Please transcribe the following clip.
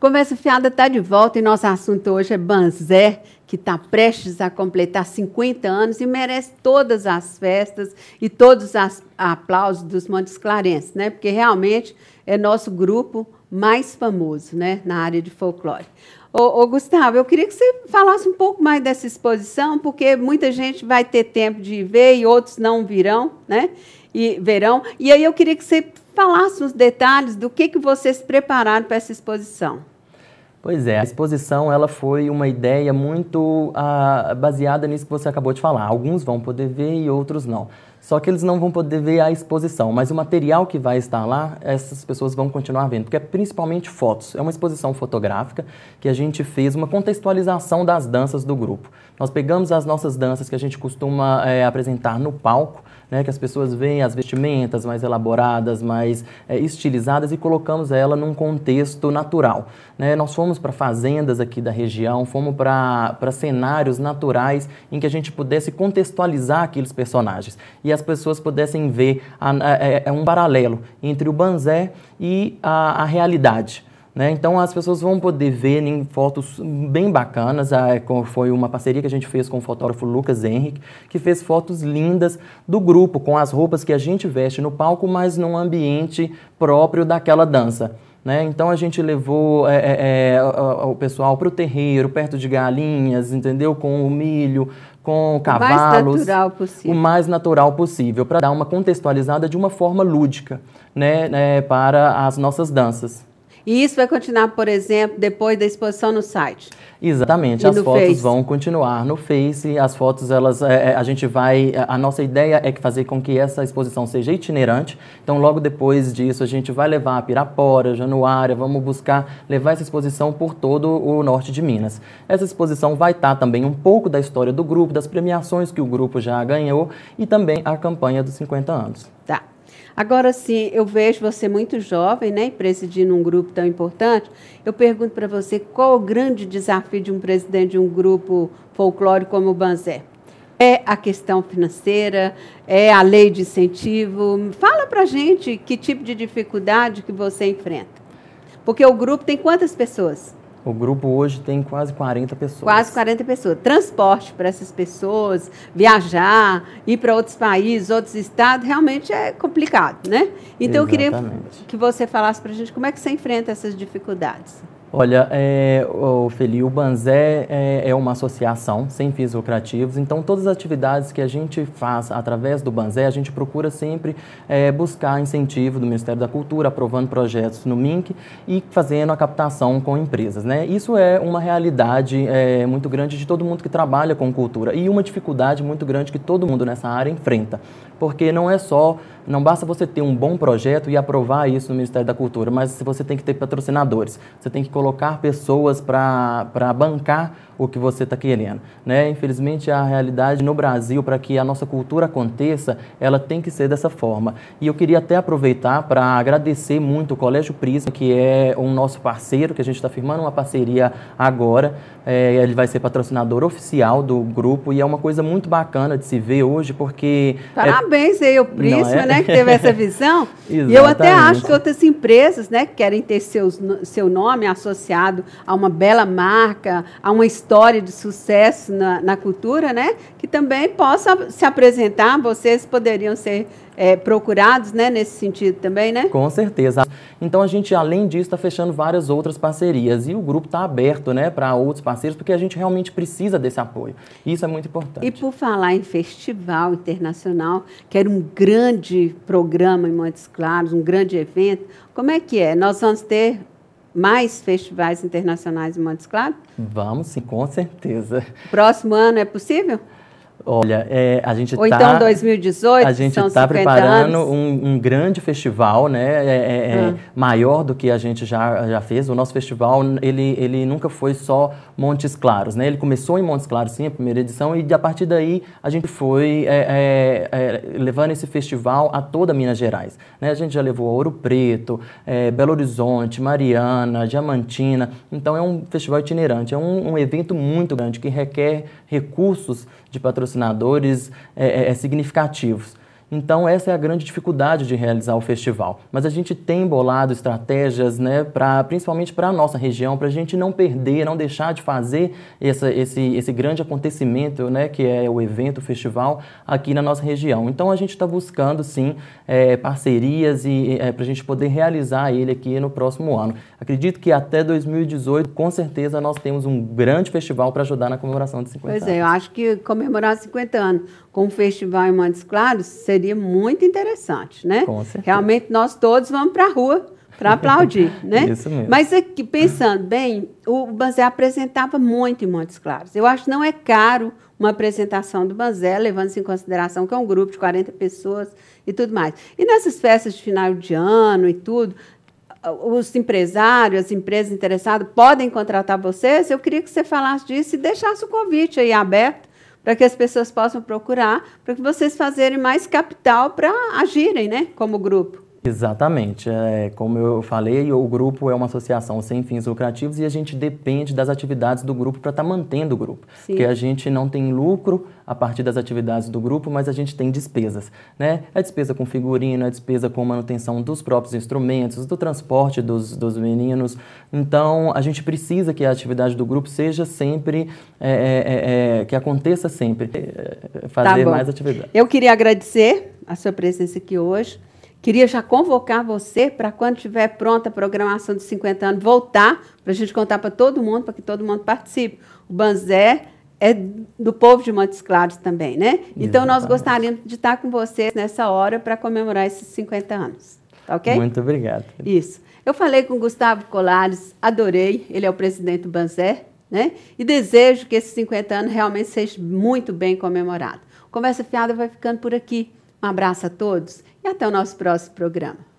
Conversa Fiada está de volta e nosso assunto hoje é Banzé que está prestes a completar 50 anos e merece todas as festas e todos os aplausos dos Montes Clarenses, né? Porque realmente é nosso grupo mais famoso, né, na área de folclore. Ô, ô, Gustavo, eu queria que você falasse um pouco mais dessa exposição, porque muita gente vai ter tempo de ver e outros não virão, né? E verão. E aí eu queria que você falasse os detalhes do que, que vocês prepararam para essa exposição. Pois é, a exposição ela foi uma ideia muito ah, baseada nisso que você acabou de falar. Alguns vão poder ver e outros não. Só que eles não vão poder ver a exposição, mas o material que vai estar lá, essas pessoas vão continuar vendo, porque é principalmente fotos. É uma exposição fotográfica que a gente fez uma contextualização das danças do grupo. Nós pegamos as nossas danças que a gente costuma é, apresentar no palco, né, que as pessoas veem as vestimentas mais elaboradas, mais é, estilizadas e colocamos ela num contexto natural. Né? Nós fomos para fazendas aqui da região, fomos para cenários naturais em que a gente pudesse contextualizar aqueles personagens. E as pessoas pudessem ver a, a, a, é, é um paralelo entre o banzé e a realidade. Né? Então as pessoas vão poder ver em fotos bem bacanas. A, foi uma parceria que a gente fez com o fotógrafo Lucas Henrique, que fez fotos lindas do grupo, com as roupas que a gente veste no palco, mas num ambiente próprio daquela dança. Né? Então a gente levou é, é, é o pessoal para o terreiro, perto de galinhas, entendeu? Com o milho, com cavalos. O mais natural possível. O mais natural possível, para dar uma contextualizada de uma forma lúdica né? É, para as nossas danças. E isso vai continuar, por exemplo, depois da exposição no site? Exatamente, e as fotos Face? vão continuar no Face, as fotos elas, é, é a gente vai, é, a nossa ideia é que fazer com que essa exposição seja itinerante, então logo depois disso a gente vai levar a Pirapora, Januária, vamos buscar levar essa exposição por todo o norte de Minas. Essa exposição vai estar também um pouco da história do grupo, das premiações que o grupo já ganhou e também a campanha dos 50 anos. Tá. Agora, sim, eu vejo você muito jovem, né, e presidindo um grupo tão importante, eu pergunto para você qual o grande desafio de um presidente de um grupo folclórico como o Banzé? É a questão financeira? É a lei de incentivo? Fala para gente que tipo de dificuldade que você enfrenta. Porque o grupo tem quantas pessoas? O grupo hoje tem quase 40 pessoas. Quase 40 pessoas. Transporte para essas pessoas, viajar, ir para outros países, outros estados, realmente é complicado, né? Então Exatamente. eu queria que você falasse para a gente como é que você enfrenta essas dificuldades. Olha, é, o Feli, o Banzé é, é, uma associação sem fins lucrativos, então todas as atividades que a gente faz através do Banzé, a gente procura sempre é, buscar incentivo do Ministério da Cultura, aprovando projetos no MINC e fazendo a captação com empresas. Né? Isso é uma realidade é, muito grande de todo mundo que trabalha com cultura e uma dificuldade muito grande que todo mundo nessa área enfrenta, porque não é só não basta você ter um bom projeto e aprovar isso no Ministério da Cultura, mas você tem que ter patrocinadores, você tem que colocar pessoas para bancar o que você está querendo. Né? Infelizmente, a realidade no Brasil, para que a nossa cultura aconteça, ela tem que ser dessa forma. E eu queria até aproveitar para agradecer muito o Colégio Prisma, que é um nosso parceiro, que a gente está firmando uma parceria agora. É, ele vai ser patrocinador oficial do grupo e é uma coisa muito bacana de se ver hoje, porque... É Parabéns é... aí Prisma, é... né? que teve essa visão, Exatamente. E eu até acho que outras empresas né, que querem ter seus, seu nome associado a uma bela marca, a uma história de sucesso na, na cultura, né, que também possa se apresentar, vocês poderiam ser é, procurados né, nesse sentido também, né? Com certeza. Então a gente, além disso, está fechando várias outras parcerias e o grupo está aberto né, para outros parceiros porque a gente realmente precisa desse apoio. Isso é muito importante. E por falar em festival internacional, que era um grande programa em Montes Claros, um grande evento. Como é que é? Nós vamos ter mais festivais internacionais em Montes Claros? Vamos, sim, com certeza. Próximo ano é possível? Olha, é, a gente está. Ou tá, então 2018, a gente está preparando um, um, grande festival, né? É, é, hum. Maior do que a gente já, já fez. O nosso festival ele, ele nunca foi só Montes Claros, né? Ele começou em Montes Claros, sim, a primeira edição, e a partir daí a gente foi é, é, levando esse festival a toda Minas Gerais. Né? A gente já levou Ouro Preto, Belo Horizonte, Mariana, Diamantina. Então é um festival itinerante, é um, um evento muito grande que requer recursos de patrocínio patrocinadores é, é, é significativos. Então essa é a grande dificuldade de realizar o festival. Mas a gente tem bolado estratégias, né, pra, principalmente para a nossa região, para a gente não perder, não deixar de fazer essa, esse, esse grande acontecimento, né, que é o evento, o festival, aqui na nossa região. Então a gente está buscando, sim, é, parcerias e é, para a gente poder realizar ele aqui no próximo ano. Acredito que até 2018, com certeza, nós temos um grande festival para ajudar na comemoração de 50 pois anos. Pois é, eu acho que comemorar 50 anos com um festival em Montes Claros seria seria muito interessante, né? Com certeza. Realmente nós todos vamos para a rua para aplaudir, né? Isso mesmo. Mas aqui, pensando bem, o Banzé apresentava muito em Montes Claros. Eu acho que não é caro uma apresentação do Banzé, levando-se em consideração que é um grupo de 40 pessoas e tudo mais. E nessas festas de final de ano e tudo, os empresários, as empresas interessadas podem contratar vocês? Eu queria que você falasse disso e deixasse o convite aí aberto para que as pessoas possam procurar, para que vocês fazerem mais capital para agirem, né, como grupo. Exatamente. É, como eu falei, o grupo é uma associação sem fins lucrativos e a gente depende das atividades do grupo para estar tá mantendo o grupo. Sim. Porque a gente não tem lucro a partir das atividades do grupo, mas a gente tem despesas. Né? A é despesa com figurino, a é despesa com manutenção dos próprios instrumentos, do transporte dos, dos meninos. Então, a gente precisa que a atividade do grupo seja sempre, é, é, é que aconteça sempre, fazer tá mais atividades Eu queria agradecer a sua presença aqui hoje Queria já convocar você para quando tiver pronta a programação de 50 anos, voltar para a gente contar para todo mundo, para que todo mundo participe. O Banzé é do povo de Montes Claros também, né? Então nós gostaríamos de estar com você nessa hora para comemorar esses 50 anos. Tá ok? Muito obrigado. Isso. Eu falei com o Gustavo Colares, adorei, ele é o presidente do Banzé, né? E desejo que esses 50 anos realmente sejam muito bem comemorados. Conversa Fiada vai ficando por aqui. Um abraço a todos e até o nosso próximo programa.